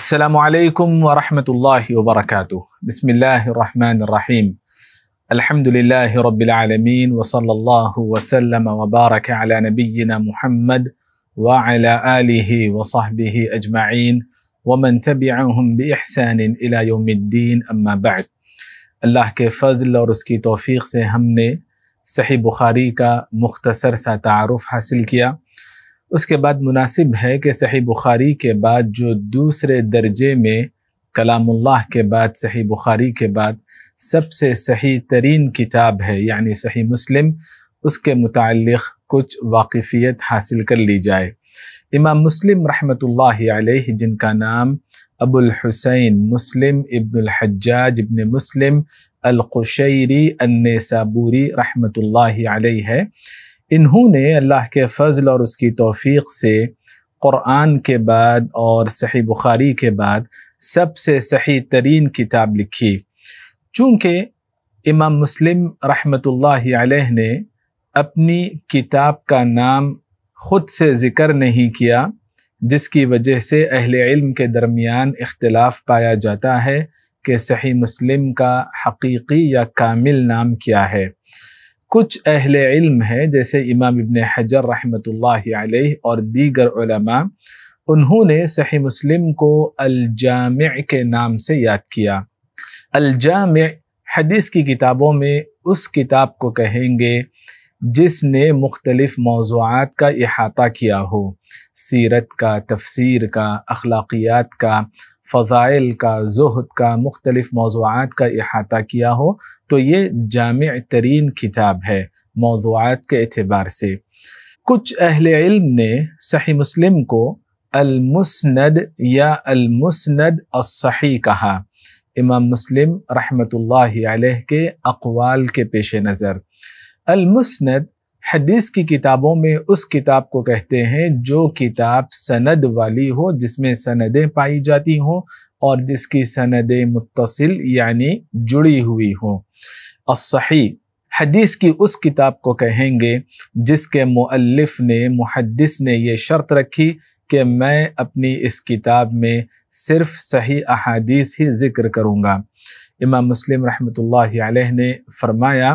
السلام عليكم ورحمة الله وبركاته بسم الله الرحمن الرحيم الحمد لله رب العالمين وصلى الله وسلم وبارك على نبينا محمد وعلى آله وصحبه أجمعين ومن تبعهم بإحسان إلى يوم الدين أما بعد الله کے فضل اور اس کی توفیق سے ہم نے صحیح بخاری کا مختصر سا تعارف حاصل کیا اس کے بعد مناسب ہے کہ صحیح بخاری کے بعد جو دوسرے درجے میں کلام اللہ کے بعد صحیح بخاری کے بعد سب سے صحیح ترین کتاب ہے یعنی صحیح مسلم اس کے متعلق کچھ واقفیت حاصل کر لی جائے امام مسلم رحمۃ اللہ علیہ جن کا نام ابو الحسین مسلم ابن الحجاج ابن مسلم القشیری النیسابوری رحمۃ اللہ علیہ ہے انہوں نے اللہ کے فضل اور اس کی توفیق سے قرآن کے بعد اور صحیح بخاری کے بعد سب سے صحیح ترین کتاب لکھی چونکہ امام مسلم رحمۃ اللہ علیہ نے اپنی کتاب کا نام خود سے ذکر نہیں کیا جس کی وجہ سے اہل علم کے درمیان اختلاف پایا جاتا ہے کہ صحیح مسلم کا حقیقی یا کامل نام کیا ہے کچھ اہل علم ہیں جیسے امام ابن حجر رحمۃ اللہ علیہ اور دیگر علماء انہوں نے صحیح مسلم کو الجامع کے نام سے یاد کیا الجامع حدیث کی کتابوں میں اس کتاب کو کہیں گے جس نے مختلف موضوعات کا احاطہ کیا ہو سیرت کا تفسیر کا اخلاقیات کا فضائل کا زہد کا مختلف موضوعات کا احاطہ کیا ہو تو یہ جامع ترین کتاب ہے موضوعات کے اعتبار سے کچھ اہل علم نے صحیح مسلم کو المسند یا المسند الصحیح کہا امام مسلم رحمۃ اللہ علیہ کے اقوال کے پیش نظر المسند حدیث کی کتابوں میں اس کتاب کو کہتے ہیں جو کتاب سند والی ہو جس میں سندیں پائی جاتی ہوں اور جس کی سندیں متصل یعنی جڑی ہوئی ہوں الصحیح حدیث کی اس کتاب کو کہیں گے جس کے مؤلف نے محدث نے یہ شرط رکھی کہ میں اپنی اس کتاب میں صرف صحیح احادیث ہی ذکر کروں گا امام مسلم رحمۃ اللہ علیہ نے فرمایا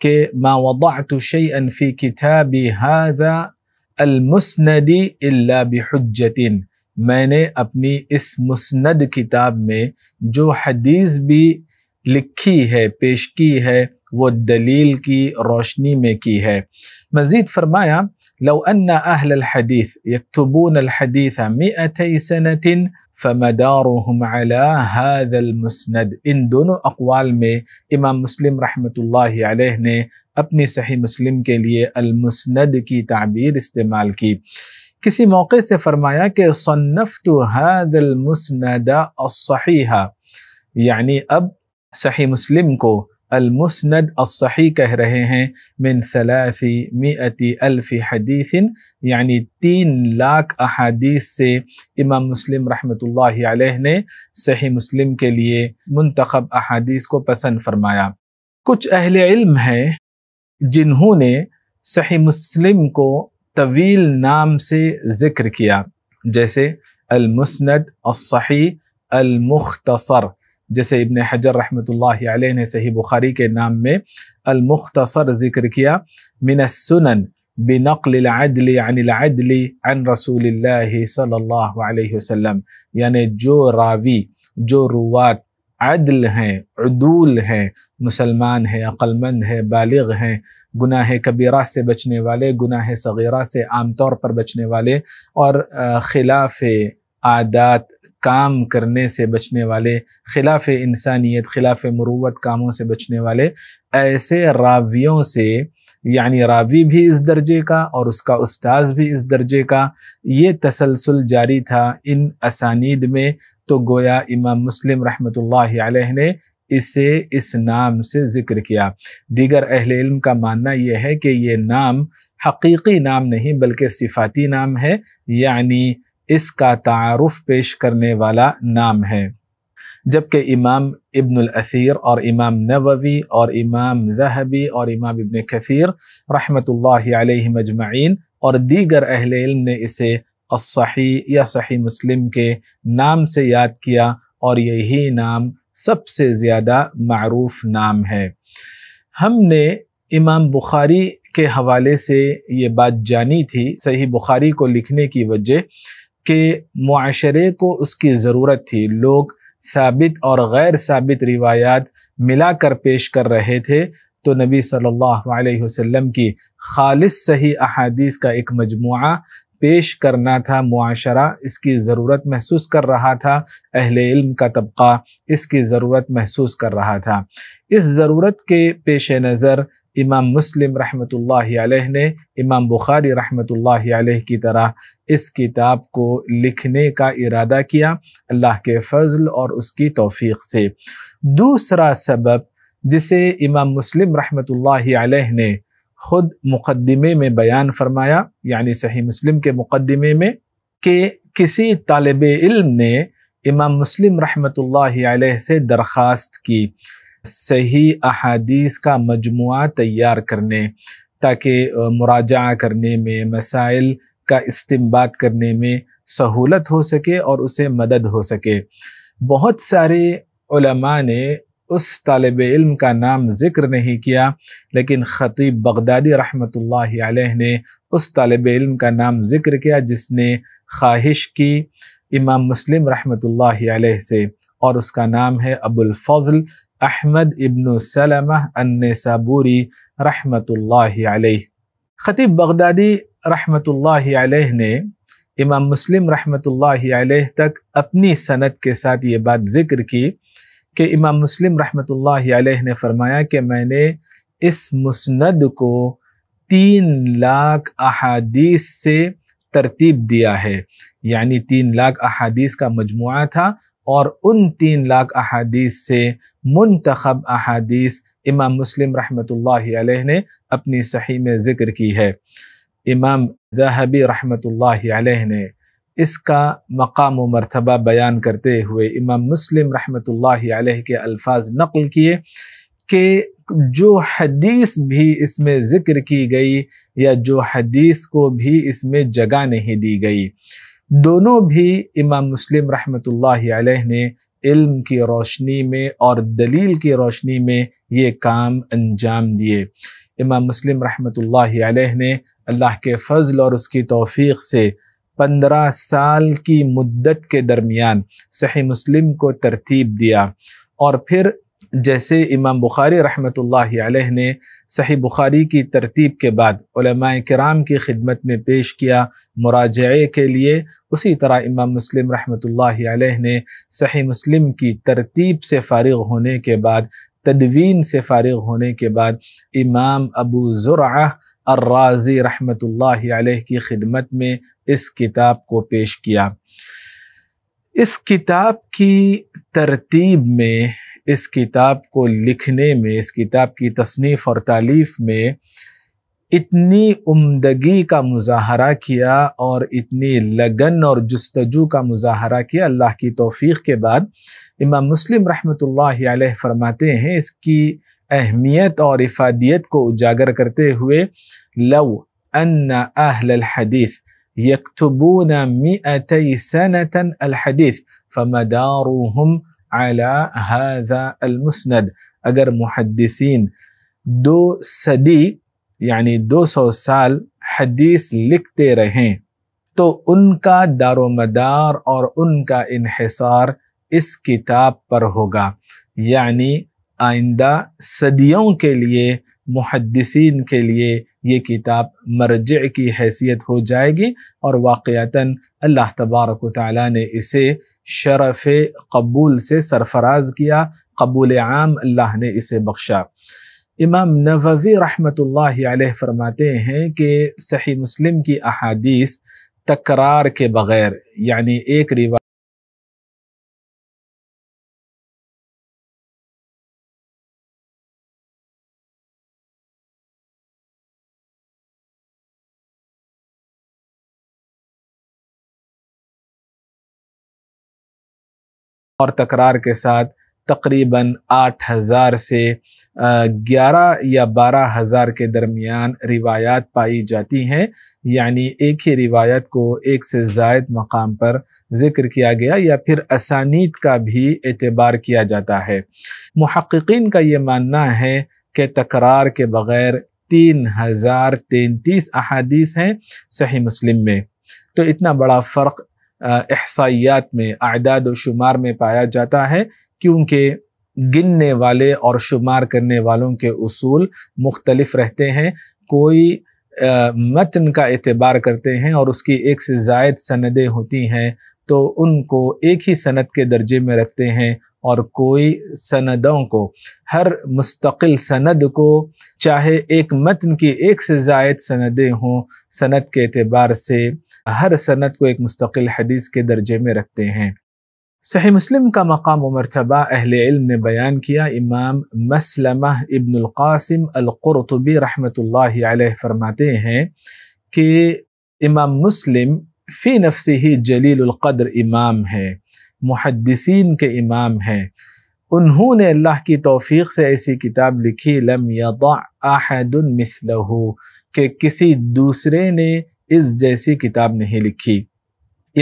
کہ ما وضعت شیئا فی کتابی هذا المسند الا بحجت میں نے اپنی اس مسند کتاب میں جو حدیث بھی لکھی ہے پیش کی ہے وہ دلیل کی روشنی میں کی ہے مزید فرمایا لو أن أهل الحديث يكتبون الحديث مئتي سنة فمدارهم على هذا المسند إن دون أقوال مي إمام مسلم رحمة الله عليه نے اپنی صحیح مسلم کے المسند كي تعبير استعمال کی کسی موقع سے فرمایا کہ صنفت هذا المسند الصحيح يعني اب صحیح مسلم کو المسند الصحیح کہہ رہے ہیں من ثلاث مئتی الف حدیث یعنی تین لاکھ احادیث سے امام مسلم رحمۃ اللہ علیہ نے صحیح مسلم کے لیے منتخب احادیث کو پسند فرمایا کچھ اہل علم ہیں جنہوں نے صحیح مسلم کو طویل نام سے ذکر کیا جیسے المسند الصحیح المختصر جیسے ابن حجر رحمۃ اللہ علیہ نے صحیح بخاری کے نام میں المختصر ذکر کیا من السنن بنقل العدل عن العدل عن رسول اللہ صلی اللہ علیہ وسلم یعنی جو راوی جو روات عدل ہیں عدول ہیں مسلمان ہیں عقل مند ہیں بالغ ہیں گناہ کبیرہ سے بچنے والے گناہ صغیرہ سے عام طور پر بچنے والے اور خلاف عادات کام کرنے سے بچنے والے خلاف انسانیت خلاف مروت کاموں سے بچنے والے ایسے راویوں سے یعنی راوی بھی اس درجے کا اور اس کا استاذ بھی اس درجے کا یہ تسلسل جاری تھا ان اسانید میں تو گویا امام مسلم رحمۃ اللہ علیہ نے اسے اس نام سے ذکر کیا دیگر اہل علم کا ماننا یہ ہے کہ یہ نام حقیقی نام نہیں بلکہ صفاتی نام ہے یعنی اس کا تعارف پیش کرنے والا نام ہے جبکہ امام ابن الاثیر اور امام نووی اور امام ذہبی اور امام ابن کثیر رحمۃ اللہ علیہ مجمعین اور دیگر اہل علم نے اسے الصحیح یا صحیح مسلم کے نام سے یاد کیا اور یہی نام سب سے زیادہ معروف نام ہے ہم نے امام بخاری کے حوالے سے یہ بات جانی تھی صحیح بخاری کو لکھنے کی وجہ کہ معاشرے کو اس کی ضرورت تھی لوگ ثابت اور غیر ثابت روایات ملا کر پیش کر رہے تھے تو نبی صلی اللہ علیہ وسلم کی خالص صحیح احادیث کا ایک مجموعہ پیش کرنا تھا معاشرہ اس کی ضرورت محسوس کر رہا تھا اہل علم کا طبقہ اس کی ضرورت محسوس کر رہا تھا اس ضرورت کے پیش نظر امام مسلم رحمۃ اللہ علیہ نے امام بخاری رحمۃ اللہ علیہ کی طرح اس کتاب کو لکھنے کا ارادہ کیا اللہ کے فضل اور اس کی توفیق سے دوسرا سبب جسے امام مسلم رحمۃ اللہ علیہ نے خود مقدمے میں بیان فرمایا یعنی صحیح مسلم کے مقدمے میں کہ کسی طالب علم نے امام مسلم رحمۃ اللہ علیہ سے درخواست کی صحیح احادیث کا مجموعہ تیار کرنے تاکہ مراجعہ کرنے میں مسائل کا استمباد کرنے میں سہولت ہو سکے اور اسے مدد ہو سکے بہت سارے علماء نے اس طالب علم کا نام ذکر نہیں کیا لیکن خطیب بغدادی رحمۃ اللہ علیہ نے اس طالب علم کا نام ذکر کیا جس نے خواہش کی امام مسلم رحمۃ اللہ علیہ سے اور اس کا نام ہے ابو الفضل احمد ابن سلمہ النسابوری رحمۃ اللہ علیہ خطیب بغدادی رحمۃ اللہ علیہ نے امام مسلم رحمۃ اللہ علیہ تک اپنی سند کے ساتھ یہ بات ذکر کی کہ امام مسلم رحمۃ اللہ علیہ نے فرمایا کہ میں نے اس مسند کو تین لاکھ احادیث سے ترتیب دیا ہے یعنی تین لاکھ احادیث کا مجموعہ تھا اور ان تین لاکھ احادیث سے منتخب احادیث امام مسلم رحمۃ اللہ علیہ نے اپنی صحیح میں ذکر کی ہے امام ذہبی رحمۃ اللہ علیہ نے اس کا مقام و مرتبہ بیان کرتے ہوئے امام مسلم رحمۃ اللہ علیہ کے الفاظ نقل کیے کہ جو حدیث بھی اس میں ذکر کی گئی یا جو حدیث کو بھی اس میں جگہ نہیں دی گئی دونوں بھی امام مسلم رحمۃ اللہ علیہ نے علم کی روشنی میں اور دلیل کی روشنی میں یہ کام انجام دیے امام مسلم رحمۃ اللہ علیہ نے اللہ کے فضل اور اس کی توفیق سے پندرہ سال کی مدت کے درمیان صحیح مسلم کو ترتیب دیا اور پھر جیسے امام بخاری رحمۃ اللہ علیہ نے صحیح بخاری کی ترتیب کے بعد علماء کرام کی خدمت میں پیش کیا مراجعے کے لیے اسی طرح امام مسلم رحمۃ اللہ علیہ نے صحیح مسلم کی ترتیب سے فارغ ہونے کے بعد تدوین سے فارغ ہونے کے بعد امام ابو زرعہ الرازی رحمۃ اللہ علیہ کی خدمت میں اس کتاب کو پیش کیا اس کتاب کی ترتیب میں اس کتاب کو لکھنے میں اس کتاب کی تصنیف اور تعلیف میں اتنی عمدگی کا مظاہرہ کیا اور اتنی لگن اور جستجو کا مظاہرہ کیا اللہ کی توفیق کے بعد امام مسلم رحمۃ اللہ علیہ فرماتے ہیں اس کی اہمیت اور افادیت کو اجاگر کرتے ہوئے لو ان اہل الحدیث یکتبون مئتی الحدیث هذا المسند اگر محدثین دو صدی یعنی دو سو سال حدیث لکھتے رہیں تو ان کا دار و مدار اور ان کا انحصار اس کتاب پر ہوگا یعنی آئندہ صدیوں کے لیے محدثین کے لیے یہ کتاب مرجع کی حیثیت ہو جائے گی اور واقعتاً اللہ تبارک و تعالیٰ نے اسے شرف قبول سے سرفراز کیا قبول عام اللہ نے اسے بخشا امام نووی رحمۃ اللہ علیہ فرماتے ہیں کہ صحیح مسلم کی احادیث تکرار کے بغیر یعنی ایک روایت اور تکرار کے ساتھ تقریباً آٹھ ہزار سے گیارہ یا بارہ ہزار کے درمیان روایات پائی جاتی ہیں یعنی ایک ہی روایت کو ایک سے زائد مقام پر ذکر کیا گیا یا پھر اسانیت کا بھی اعتبار کیا جاتا ہے محققین کا یہ ماننا ہے کہ تکرار کے بغیر تین ہزار تینتیس احادیث ہیں صحیح مسلم میں تو اتنا بڑا فرق احصائیات میں اعداد و شمار میں پایا جاتا ہے کیونکہ گننے والے اور شمار کرنے والوں کے اصول مختلف رہتے ہیں کوئی متن کا اعتبار کرتے ہیں اور اس کی ایک سے زائد سندیں ہوتی ہیں تو ان کو ایک ہی سند کے درجے میں رکھتے ہیں اور کوئی سندوں کو ہر مستقل سند کو چاہے ایک متن کی ایک سے زائد سندیں ہوں سند کے اعتبار سے ہر صنعت کو ایک مستقل حدیث کے درجے میں رکھتے ہیں صحیح مسلم کا مقام و مرتبہ اہل علم نے بیان کیا امام مسلمہ ابن القاسم القرطبی رحمۃ علیہ فرماتے ہیں کہ امام مسلم فی نفسی ہی جلیل القدر امام ہے محدثین کے امام ہیں انہوں نے اللہ کی توفیق سے ایسی کتاب لکھی لم یضع آحد مثلہ کہ کسی دوسرے نے اس جیسی کتاب نہیں لکھی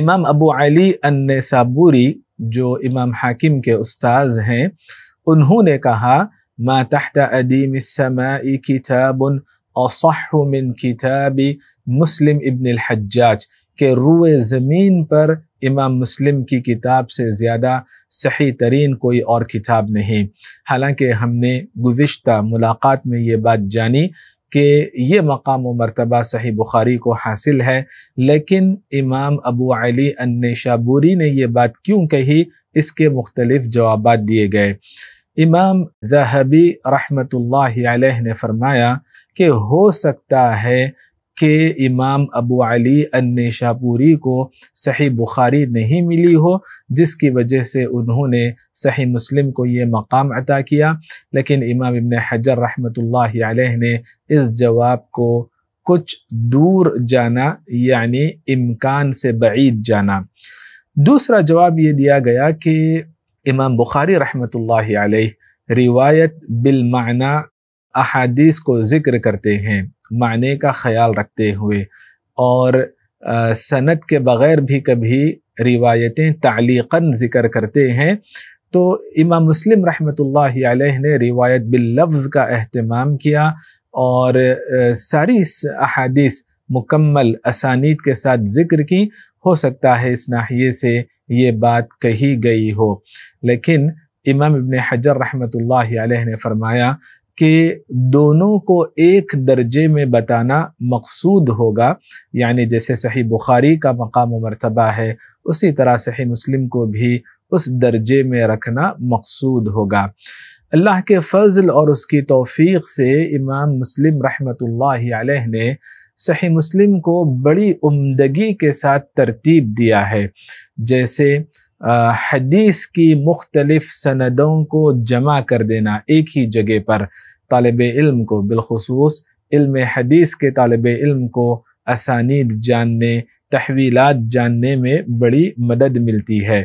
امام ابو علی النسابوری جو امام حاکم کے استاذ ہیں انہوں نے کہا ما تحت ادیم السماء کتاب اصح من کتاب مسلم ابن الحجاج کہ روح زمین پر امام مسلم کی کتاب سے زیادہ صحیح ترین کوئی اور کتاب نہیں حالانکہ ہم نے گزشتہ ملاقات میں یہ بات جانی کہ یہ مقام و مرتبہ صحیح بخاری کو حاصل ہے لیکن امام ابو علی النشابوری نے یہ بات کیوں کہی اس کے مختلف جوابات دیے گئے امام ذہبی رحمۃ اللہ علیہ نے فرمایا کہ ہو سکتا ہے کہ امام ابو علی انشا پوری کو صحیح بخاری نہیں ملی ہو جس کی وجہ سے انہوں نے صحیح مسلم کو یہ مقام عطا کیا لیکن امام ابن حجر رحمۃ اللہ علیہ نے اس جواب کو کچھ دور جانا یعنی امکان سے بعید جانا دوسرا جواب یہ دیا گیا کہ امام بخاری رحمۃ اللہ علیہ روایت بالمعنی احادیث کو ذکر کرتے ہیں معنی کا خیال رکھتے ہوئے اور سند کے بغیر بھی کبھی روایتیں تعلیقاً ذکر کرتے ہیں تو امام مسلم رحمۃ اللہ علیہ نے روایت باللفظ کا اہتمام کیا اور ساری احادیث مکمل اسانیت کے ساتھ ذکر کی ہو سکتا ہے اس ناحیے سے یہ بات کہی گئی ہو لیکن امام ابن حجر رحمۃ اللہ علیہ نے فرمایا کہ دونوں کو ایک درجے میں بتانا مقصود ہوگا یعنی جیسے صحیح بخاری کا مقام و مرتبہ ہے اسی طرح صحیح مسلم کو بھی اس درجے میں رکھنا مقصود ہوگا اللہ کے فضل اور اس کی توفیق سے امام مسلم رحمۃ اللہ علیہ نے صحیح مسلم کو بڑی عمدگی کے ساتھ ترتیب دیا ہے جیسے حدیث کی مختلف سندوں کو جمع کر دینا ایک ہی جگہ پر طالب علم کو بالخصوص علم حدیث کے طالب علم کو اسانید جاننے تحویلات جاننے میں بڑی مدد ملتی ہے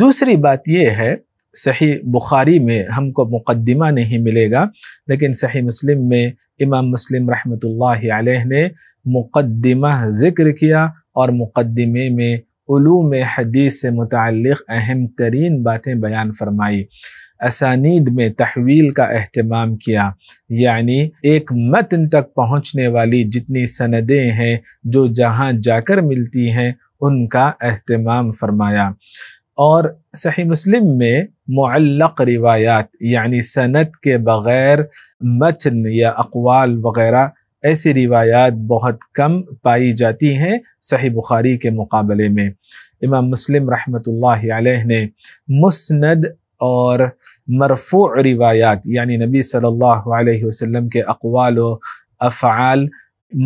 دوسری بات یہ ہے صحیح بخاری میں ہم کو مقدمہ نہیں ملے گا لیکن صحیح مسلم میں امام مسلم رحمۃ اللہ علیہ نے مقدمہ ذکر کیا اور مقدمے میں علوم حدیث سے متعلق اہم ترین باتیں بیان فرمائی اسانید میں تحویل کا اہتمام کیا یعنی ایک متن تک پہنچنے والی جتنی سندیں ہیں جو جہاں جا کر ملتی ہیں ان کا اہتمام فرمایا اور صحیح مسلم میں معلق روایات یعنی سند کے بغیر متن یا اقوال وغیرہ ایسی روایات بہت کم پائی جاتی ہیں صحیح بخاری کے مقابلے میں امام مسلم رحمۃ اللہ علیہ نے مسند اور مرفوع روایات یعنی نبی صلی اللہ علیہ وسلم کے اقوال و افعال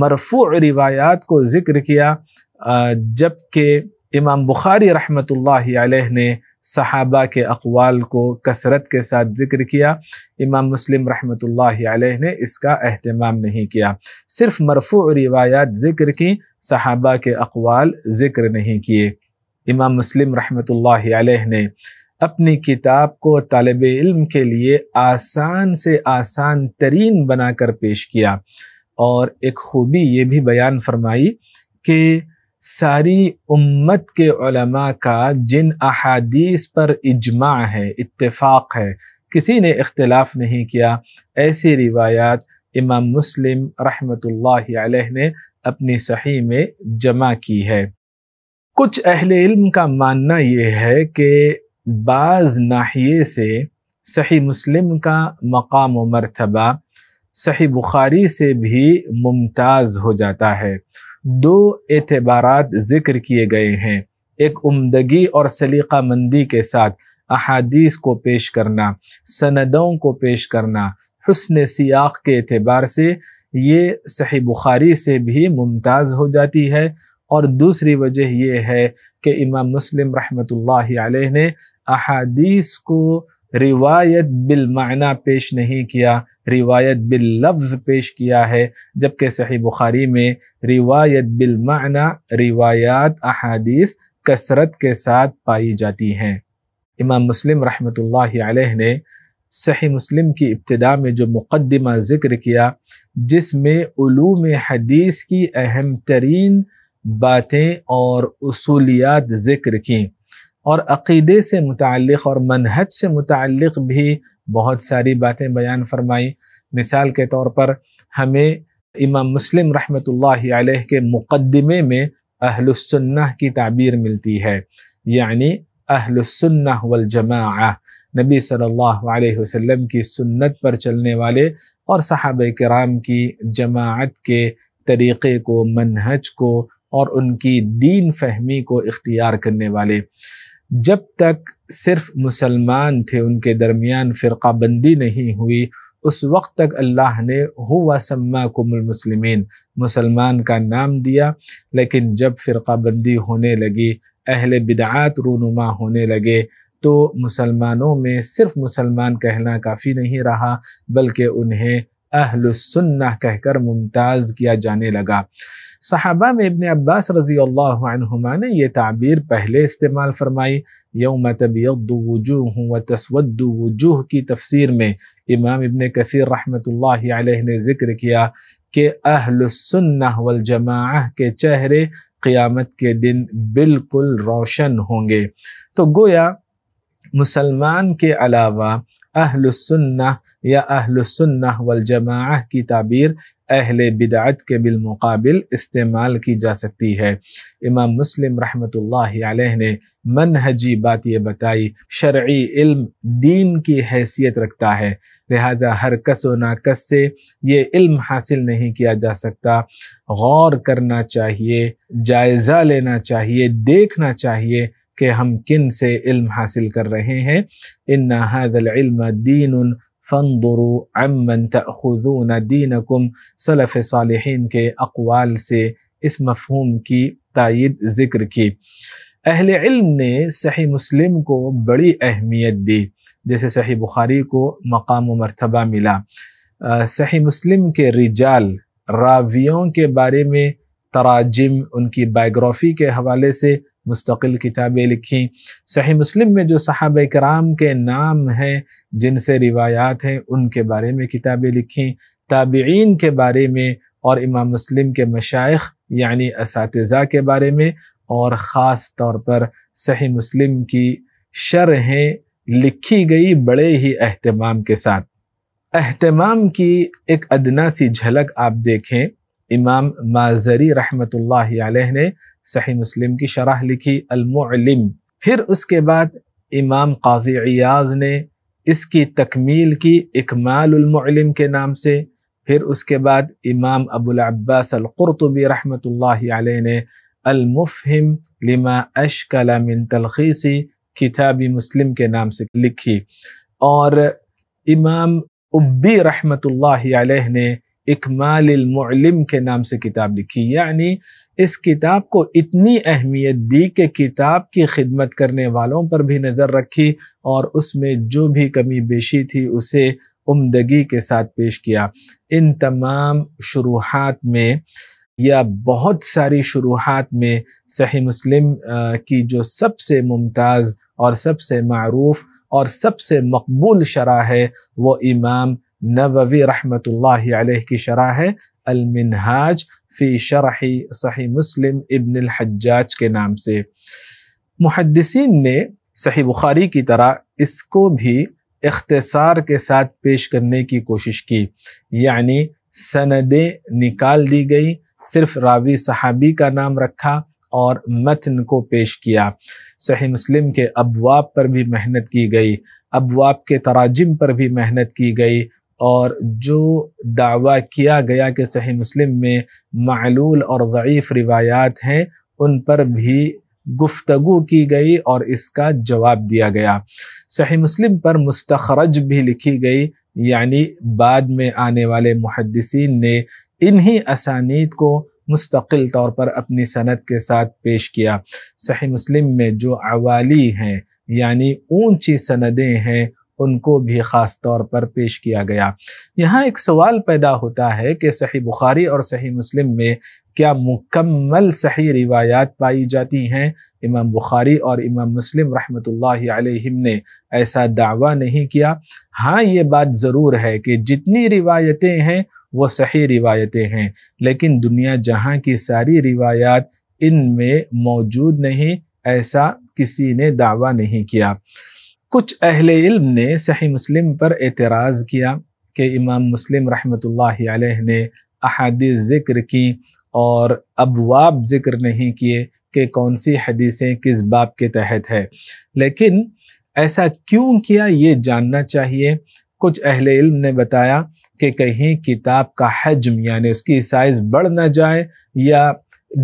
مرفوع روایات کو ذکر کیا جبکہ امام بخاری رحمۃ اللہ علیہ نے صحابہ کے اقوال کو کثرت کے ساتھ ذکر کیا امام مسلم رحمۃ اللہ علیہ نے اس کا اہتمام نہیں کیا صرف مرفوع روایات ذکر کی صحابہ کے اقوال ذکر نہیں کیے امام مسلم رحمۃ اللہ علیہ نے اپنی کتاب کو طالب علم کے لیے آسان سے آسان ترین بنا کر پیش کیا اور ایک خوبی یہ بھی بیان فرمائی کہ ساری امت کے علماء کا جن احادیث پر اجماع ہے اتفاق ہے کسی نے اختلاف نہیں کیا ایسی روایات امام مسلم رحمۃ اللہ علیہ نے اپنی صحیح میں جمع کی ہے کچھ اہل علم کا ماننا یہ ہے کہ بعض ناحیے سے صحیح مسلم کا مقام و مرتبہ صحیح بخاری سے بھی ممتاز ہو جاتا ہے دو اعتبارات ذکر کیے گئے ہیں ایک عمدگی اور سلیقہ مندی کے ساتھ احادیث کو پیش کرنا سندوں کو پیش کرنا حسن سیاق کے اعتبار سے یہ صحیح بخاری سے بھی ممتاز ہو جاتی ہے اور دوسری وجہ یہ ہے کہ امام مسلم رحمۃ اللہ علیہ نے احادیث کو روایت بالمعنی پیش نہیں کیا روایت باللفظ پیش کیا ہے جبکہ صحیح بخاری میں روایت بالمعنی روایات احادیث کثرت کے ساتھ پائی جاتی ہیں امام مسلم رحمۃ اللہ علیہ نے صحیح مسلم کی ابتدا میں جو مقدمہ ذکر کیا جس میں علوم حدیث کی اہم ترین باتیں اور اصولیات ذکر کیں اور عقیدے سے متعلق اور منحج سے متعلق بھی بہت ساری باتیں بیان فرمائیں مثال کے طور پر ہمیں امام مسلم رحمۃ اللہ علیہ کے مقدمے میں اہل السنہ کی تعبیر ملتی ہے یعنی اہل السنہ والجماعہ نبی صلی اللہ علیہ وسلم کی سنت پر چلنے والے اور صحابہ کرام کی جماعت کے طریقے کو منحج کو اور ان کی دین فہمی کو اختیار کرنے والے جب تک صرف مسلمان تھے ان کے درمیان فرقہ بندی نہیں ہوئی اس وقت تک اللہ نے ہوا سما کم المسلمین مسلمان کا نام دیا لیکن جب فرقہ بندی ہونے لگی اہل بدعات رونما ہونے لگے تو مسلمانوں میں صرف مسلمان کہنا کافی نہیں رہا بلکہ انہیں اہل السنہ کہہ کر ممتاز کیا جانے لگا صحابہ میں ابن عباس رضی اللہ عنہما نے یہ تعبیر پہلے استعمال فرمائی یوم تبیض وجوہ وجوہ کی تفسیر میں امام ابن کثیر رحمت کیا کہ اہل السنہ والجماعہ کے چہرے قیامت کے دن بالکل روشن ہوں گے تو گویا مسلمان کے علاوہ اہل السنہ یا اہل السنہ والجماعہ کی تعبیر اہل بدعت کے بالمقابل استعمال کی جا سکتی ہے امام مسلم رحمۃ اللہ علیہ نے منہجی بات یہ بتائی شرعی علم دین کی حیثیت رکھتا ہے لہٰذا ہر کس و ناکس سے یہ علم حاصل نہیں کیا جا سکتا غور کرنا چاہیے جائزہ لینا چاہیے دیکھنا چاہیے کہ ہم کن سے علم حاصل کر رہے ہیں ان حضل العلم دین فانظروا عمن تأخذون تخوون سلف صالحین کے اقوال سے اس مفہوم کی تائید ذکر کی اہل علم نے صحیح مسلم کو بڑی اہمیت دی جیسے صحیح بخاری کو مقام و مرتبہ ملا صحیح مسلم کے رجال راویوں کے بارے میں تراجم ان کی بائیگرافی کے حوالے سے مستقل کتابیں لکھیں صحیح مسلم میں جو صحابہ کرام کے نام ہیں جن سے روایات ہیں ان کے بارے میں کتابیں لکھیں تابعین کے بارے میں اور امام مسلم کے مشائق یعنی اساتذہ کے بارے میں اور خاص طور پر صحیح مسلم کی شرحیں لکھی گئی بڑے ہی اہتمام کے ساتھ اہتمام کی ایک ادنا سی جھلک آپ دیکھیں امام معذری رحمۃ اللہ علیہ نے صحیح مسلم کی شرح لکھی المعلم پھر اس کے بعد امام قاضی عیاض نے اس کی تکمیل کی اکمال المعلم کے نام سے پھر اس کے بعد امام ابو العباس القرطبی رحمۃ اللہ علیہ نے المفہم لما اشکل من تلخیصی کتابی مسلم کے نام سے لکھی اور امام ابی رحمۃ اللہ علیہ نے اکمال المعلم کے نام سے کتاب لکھی یعنی اس کتاب کو اتنی اہمیت دی کہ کتاب کی خدمت کرنے والوں پر بھی نظر رکھی اور اس میں جو بھی کمی بیشی تھی اسے عمدگی کے ساتھ پیش کیا ان تمام شروحات میں یا بہت ساری شروحات میں صحیح مسلم کی جو سب سے ممتاز اور سب سے معروف اور سب سے مقبول شرح ہے وہ امام نووی رحمت اللہ علیہ کی شرح ہے المنحاج فی شرح صحیح مسلم ابن الحجاج کے نام سے محدثین نے صحیح بخاری کی طرح اس کو بھی اختصار کے ساتھ پیش کرنے کی کوشش کی یعنی سندیں نکال دی گئی صرف راوی صحابی کا نام رکھا اور متن کو پیش کیا صحیح مسلم کے ابواب پر بھی محنت کی گئی ابواب کے تراجم پر بھی محنت کی گئی اور جو دعویٰ کیا گیا کہ صحیح مسلم میں معلول اور ضعیف روایات ہیں ان پر بھی گفتگو کی گئی اور اس کا جواب دیا گیا صحیح مسلم پر مستخرج بھی لکھی گئی یعنی بعد میں آنے والے محدثین نے انہی اسانیت کو مستقل طور پر اپنی صنعت کے ساتھ پیش کیا صحیح مسلم میں جو عوالی ہیں یعنی اونچی سندیں ہیں ان کو بھی خاص طور پر پیش کیا گیا یہاں ایک سوال پیدا ہوتا ہے کہ صحیح بخاری اور صحیح مسلم میں کیا مکمل صحیح روایات پائی جاتی ہیں امام بخاری اور امام مسلم رحمۃ اللہ علیہم نے ایسا دعویٰ نہیں کیا ہاں یہ بات ضرور ہے کہ جتنی روایتیں ہیں وہ صحیح روایتیں ہیں لیکن دنیا جہاں کی ساری روایات ان میں موجود نہیں ایسا کسی نے دعویٰ نہیں کیا کچھ اہل علم نے صحیح مسلم پر اعتراض کیا کہ امام مسلم رحمۃ اللہ علیہ نے احادیث ذکر کی اور ابواب ذکر نہیں کیے کہ کون سی حدیثیں کس باب کے تحت ہے لیکن ایسا کیوں کیا یہ جاننا چاہیے کچھ اہل علم نے بتایا کہ کہیں کتاب کا حجم یعنی اس کی سائز بڑھ نہ جائے یا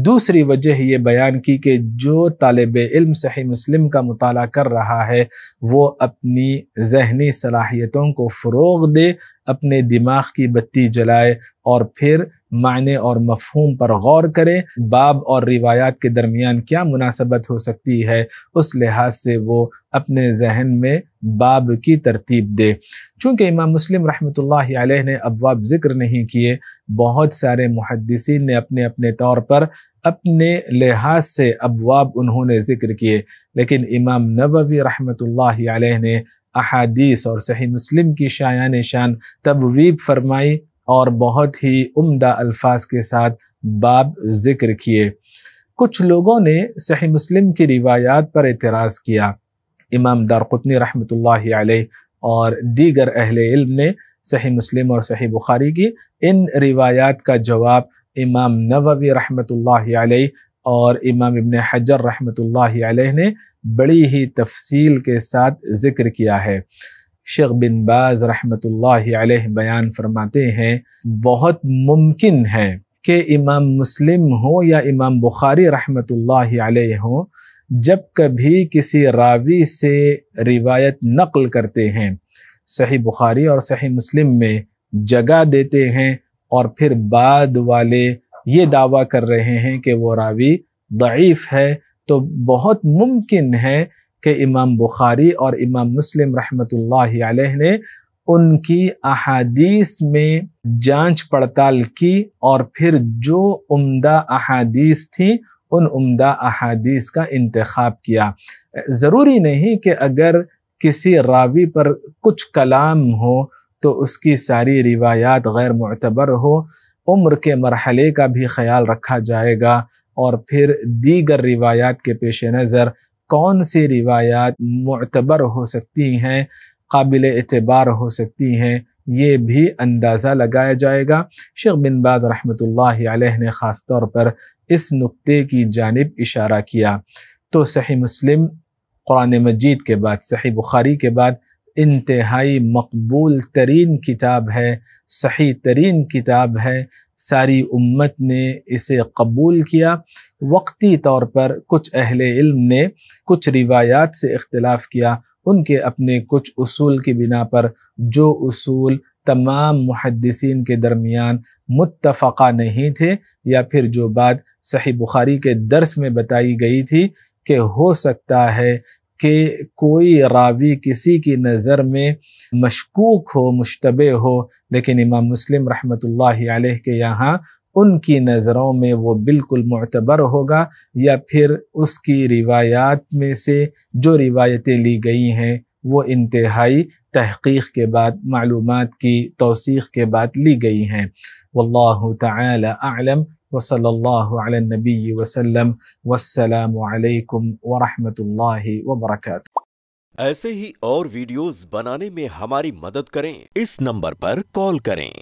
دوسری وجہ یہ بیان کی کہ جو طالب علم صحیح مسلم کا مطالعہ کر رہا ہے وہ اپنی ذہنی صلاحیتوں کو فروغ دے اپنے دماغ کی بتی جلائے اور پھر معنی اور مفہوم پر غور کرے باب اور روایات کے درمیان کیا مناسبت ہو سکتی ہے اس لحاظ سے وہ اپنے ذہن میں باب کی ترتیب دے چونکہ امام مسلم رحمۃ اللہ علیہ نے ابواب ذکر نہیں کیے بہت سارے محدثین نے اپنے اپنے طور پر اپنے لحاظ سے ابواب انہوں نے ذکر کیے لیکن امام نبوی رحمۃ اللہ علیہ نے احادیث اور صحیح مسلم کی شایان شان تبویب فرمائی اور بہت ہی عمدہ الفاظ کے ساتھ باب ذکر کیے کچھ لوگوں نے صحیح مسلم کی روایات پر اعتراض کیا امام دار قطنی رحمۃ اللہ علیہ اور دیگر اہل علم نے صحیح مسلم اور صحیح بخاری کی ان روایات کا جواب امام نووی رحمۃ اللہ علیہ اور امام ابن حجر رحمۃ اللہ علیہ نے بڑی ہی تفصیل کے ساتھ ذکر کیا ہے شیخ بن باز رحمۃ علیہ بیان فرماتے ہیں بہت ممکن ہے کہ امام مسلم ہوں یا امام بخاری رحمۃ علیہ ہوں جب کبھی کسی راوی سے روایت نقل کرتے ہیں صحیح بخاری اور صحیح مسلم میں جگہ دیتے ہیں اور پھر بعد والے یہ دعویٰ کر رہے ہیں کہ وہ راوی ضعیف ہے تو بہت ممکن ہے کہ امام بخاری اور امام مسلم رحمۃ اللہ علیہ نے ان کی احادیث میں جانچ پڑتال کی اور پھر جو عمدہ احادیث تھی ان عمدہ احادیث کا انتخاب کیا ضروری نہیں کہ اگر کسی راوی پر کچھ کلام ہو تو اس کی ساری روایات غیر معتبر ہو عمر کے مرحلے کا بھی خیال رکھا جائے گا اور پھر دیگر روایات کے پیش نظر کون سی روایات معتبر ہو سکتی ہیں قابل اعتبار ہو سکتی ہیں یہ بھی اندازہ لگایا جائے گا شیخ بن باز رحمۃ اللہ علیہ نے خاص طور پر اس نقطے کی جانب اشارہ کیا تو صحیح مسلم قرآن مجید کے بعد صحیح بخاری کے بعد انتہائی مقبول ترین کتاب ہے صحیح ترین کتاب ہے ساری امت نے اسے قبول کیا وقتی طور پر کچھ اہل علم نے کچھ روایات سے اختلاف کیا ان کے اپنے کچھ اصول کی بنا پر جو اصول تمام محدثین کے درمیان متفقہ نہیں تھے یا پھر جو بات صحیح بخاری کے درس میں بتائی گئی تھی کہ ہو سکتا ہے کہ کوئی راوی کسی کی نظر میں مشکوک ہو مشتبہ ہو لیکن امام مسلم رحمۃ اللہ علیہ کے یہاں ان کی نظروں میں وہ بالکل معتبر ہوگا یا پھر اس کی روایات میں سے جو روایتیں لی گئی ہیں وہ انتہائی تحقیق کے بعد معلومات کی توثیق کے بعد لی گئی ہیں واللہ تعالی اعلم وصلى الله على النبي وسلم والسلام عليكم ورحمة الله وبركاته ऐसे ही और वीडियोस बनाने में हमारी मदद करें इस नंबर पर कॉल करें